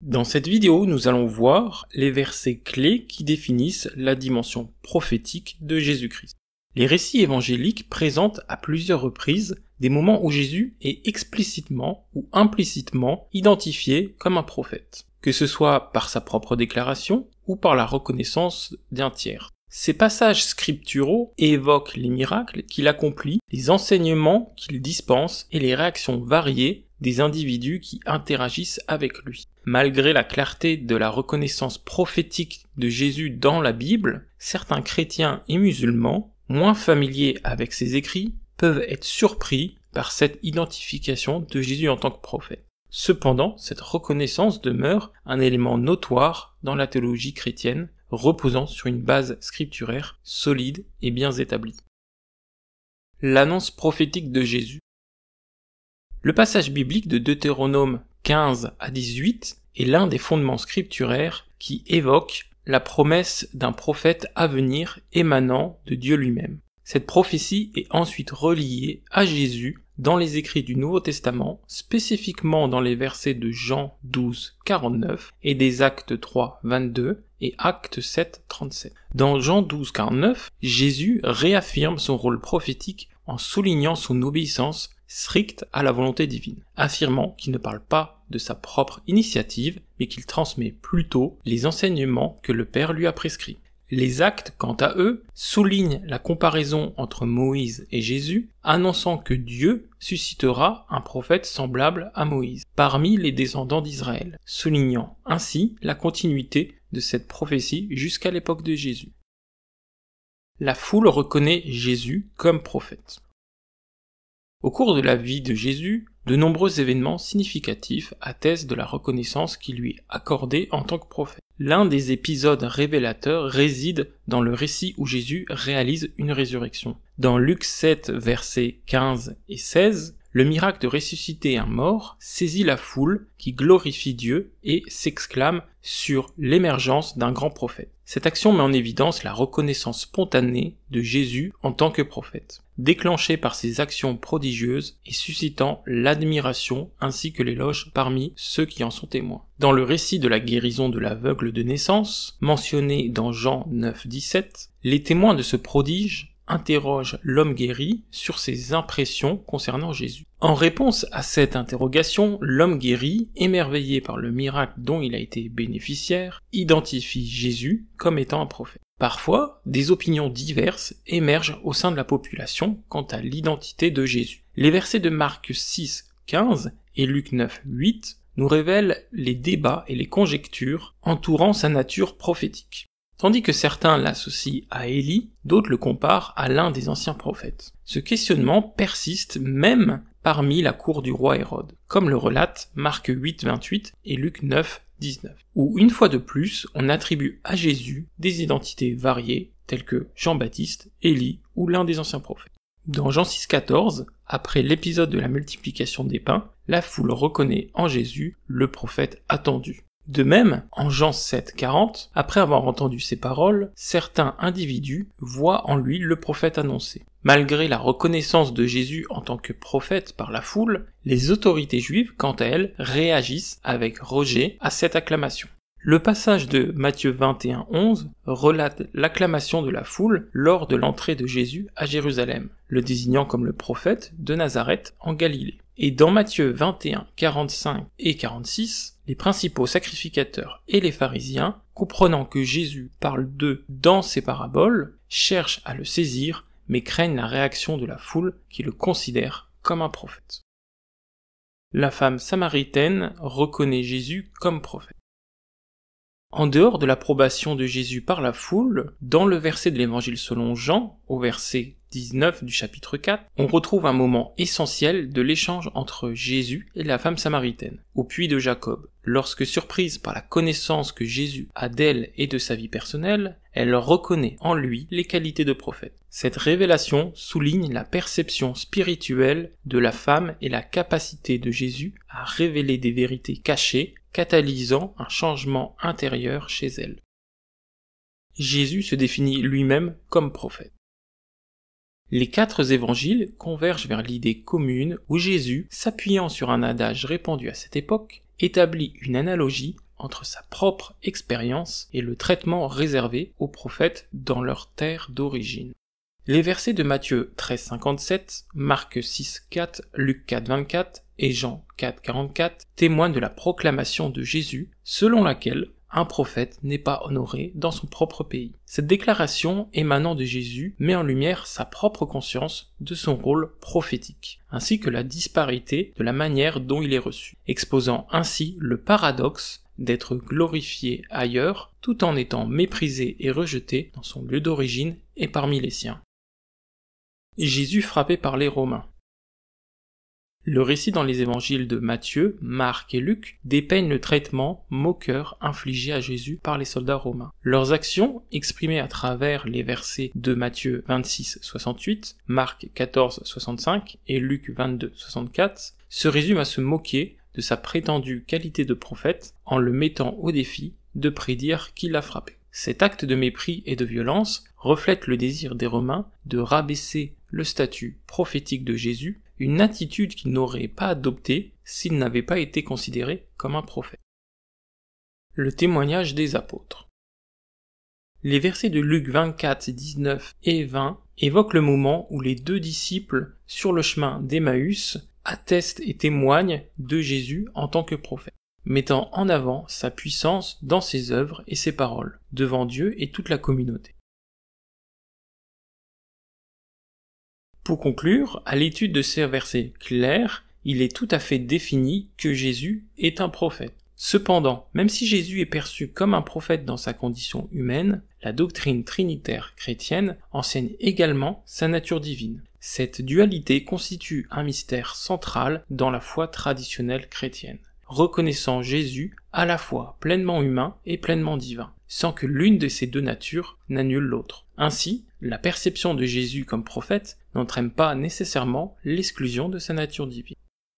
Dans cette vidéo, nous allons voir les versets clés qui définissent la dimension prophétique de Jésus-Christ. Les récits évangéliques présentent à plusieurs reprises des moments où Jésus est explicitement ou implicitement identifié comme un prophète, que ce soit par sa propre déclaration ou par la reconnaissance d'un tiers. Ces passages scripturaux évoquent les miracles qu'il accomplit, les enseignements qu'il dispense et les réactions variées des individus qui interagissent avec lui. Malgré la clarté de la reconnaissance prophétique de Jésus dans la Bible, certains chrétiens et musulmans, moins familiers avec ses écrits, peuvent être surpris par cette identification de Jésus en tant que prophète. Cependant, cette reconnaissance demeure un élément notoire dans la théologie chrétienne, reposant sur une base scripturaire solide et bien établie. L'annonce prophétique de Jésus le passage biblique de Deutéronome 15 à 18 est l'un des fondements scripturaires qui évoque la promesse d'un prophète à venir émanant de Dieu lui-même. Cette prophétie est ensuite reliée à Jésus dans les écrits du Nouveau Testament, spécifiquement dans les versets de Jean 12, 49 et des Actes 3, 22 et Actes 7, 37. Dans Jean 12, 49, Jésus réaffirme son rôle prophétique en soulignant son obéissance stricte à la volonté divine, affirmant qu'il ne parle pas de sa propre initiative, mais qu'il transmet plutôt les enseignements que le Père lui a prescrits. Les actes, quant à eux, soulignent la comparaison entre Moïse et Jésus, annonçant que Dieu suscitera un prophète semblable à Moïse parmi les descendants d'Israël, soulignant ainsi la continuité de cette prophétie jusqu'à l'époque de Jésus. La foule reconnaît Jésus comme prophète. Au cours de la vie de Jésus, de nombreux événements significatifs attestent de la reconnaissance qui lui est accordée en tant que prophète. L'un des épisodes révélateurs réside dans le récit où Jésus réalise une résurrection. Dans Luc 7, versets 15 et 16, le miracle de ressusciter un mort saisit la foule qui glorifie Dieu et s'exclame sur l'émergence d'un grand prophète. Cette action met en évidence la reconnaissance spontanée de Jésus en tant que prophète, déclenchée par ses actions prodigieuses et suscitant l'admiration ainsi que l'éloge parmi ceux qui en sont témoins. Dans le récit de la guérison de l'aveugle de naissance, mentionné dans Jean 9, les témoins de ce prodige interroge l'homme guéri sur ses impressions concernant Jésus. En réponse à cette interrogation, l'homme guéri, émerveillé par le miracle dont il a été bénéficiaire, identifie Jésus comme étant un prophète. Parfois, des opinions diverses émergent au sein de la population quant à l'identité de Jésus. Les versets de Marc 6.15 et Luc 9.8 nous révèlent les débats et les conjectures entourant sa nature prophétique. Tandis que certains l'associent à Élie, d'autres le comparent à l'un des anciens prophètes. Ce questionnement persiste même parmi la cour du roi Hérode, comme le relate Marc 8,28 et Luc 9, 19, où une fois de plus on attribue à Jésus des identités variées telles que Jean-Baptiste, Élie ou l'un des anciens prophètes. Dans Jean 6,14, après l'épisode de la multiplication des pains, la foule reconnaît en Jésus le prophète attendu. De même, en Jean 7,40, après avoir entendu ces paroles, certains individus voient en lui le prophète annoncé. Malgré la reconnaissance de Jésus en tant que prophète par la foule, les autorités juives, quant à elles, réagissent avec rejet à cette acclamation. Le passage de Matthieu 21,11 relate l'acclamation de la foule lors de l'entrée de Jésus à Jérusalem, le désignant comme le prophète de Nazareth en Galilée. Et dans Matthieu 21, 45 et 46, les principaux sacrificateurs et les pharisiens, comprenant que Jésus parle d'eux dans ses paraboles, cherchent à le saisir, mais craignent la réaction de la foule qui le considère comme un prophète. La femme samaritaine reconnaît Jésus comme prophète. En dehors de l'approbation de Jésus par la foule, dans le verset de l'Évangile selon Jean, au verset 19 du chapitre 4, on retrouve un moment essentiel de l'échange entre Jésus et la femme samaritaine, au puits de Jacob. Lorsque surprise par la connaissance que Jésus a d'elle et de sa vie personnelle, elle reconnaît en lui les qualités de prophète. Cette révélation souligne la perception spirituelle de la femme et la capacité de Jésus à révéler des vérités cachées, catalysant un changement intérieur chez elle. Jésus se définit lui-même comme prophète. Les quatre évangiles convergent vers l'idée commune où Jésus, s'appuyant sur un adage répandu à cette époque, établit une analogie entre sa propre expérience et le traitement réservé aux prophètes dans leur terre d'origine. Les versets de Matthieu 13,57, Marc 6,4, Luc 4,24 et Jean 4,44 témoignent de la proclamation de Jésus selon laquelle un prophète n'est pas honoré dans son propre pays. Cette déclaration émanant de Jésus met en lumière sa propre conscience de son rôle prophétique, ainsi que la disparité de la manière dont il est reçu, exposant ainsi le paradoxe d'être glorifié ailleurs tout en étant méprisé et rejeté dans son lieu d'origine et parmi les siens. Jésus frappé par les Romains. Le récit dans les évangiles de Matthieu, Marc et Luc dépeignent le traitement moqueur infligé à Jésus par les soldats romains. Leurs actions, exprimées à travers les versets de Matthieu 26, 68, Marc 14, 65 et Luc 22, 64, se résument à se moquer de sa prétendue qualité de prophète en le mettant au défi de prédire qui l'a frappé. Cet acte de mépris et de violence reflète le désir des Romains de rabaisser le statut prophétique de Jésus une attitude qu'il n'aurait pas adoptée s'il n'avait pas été considéré comme un prophète. Le témoignage des apôtres. Les versets de Luc 24, 19 et 20 évoquent le moment où les deux disciples, sur le chemin d'Emmaüs, attestent et témoignent de Jésus en tant que prophète, mettant en avant sa puissance dans ses œuvres et ses paroles, devant Dieu et toute la communauté. Pour conclure, à l'étude de ces versets clairs, il est tout à fait défini que Jésus est un prophète. Cependant, même si Jésus est perçu comme un prophète dans sa condition humaine, la doctrine trinitaire chrétienne enseigne également sa nature divine. Cette dualité constitue un mystère central dans la foi traditionnelle chrétienne reconnaissant Jésus à la fois pleinement humain et pleinement divin, sans que l'une de ces deux natures n'annule l'autre. Ainsi, la perception de Jésus comme prophète n'entraîne pas nécessairement l'exclusion de sa nature divine.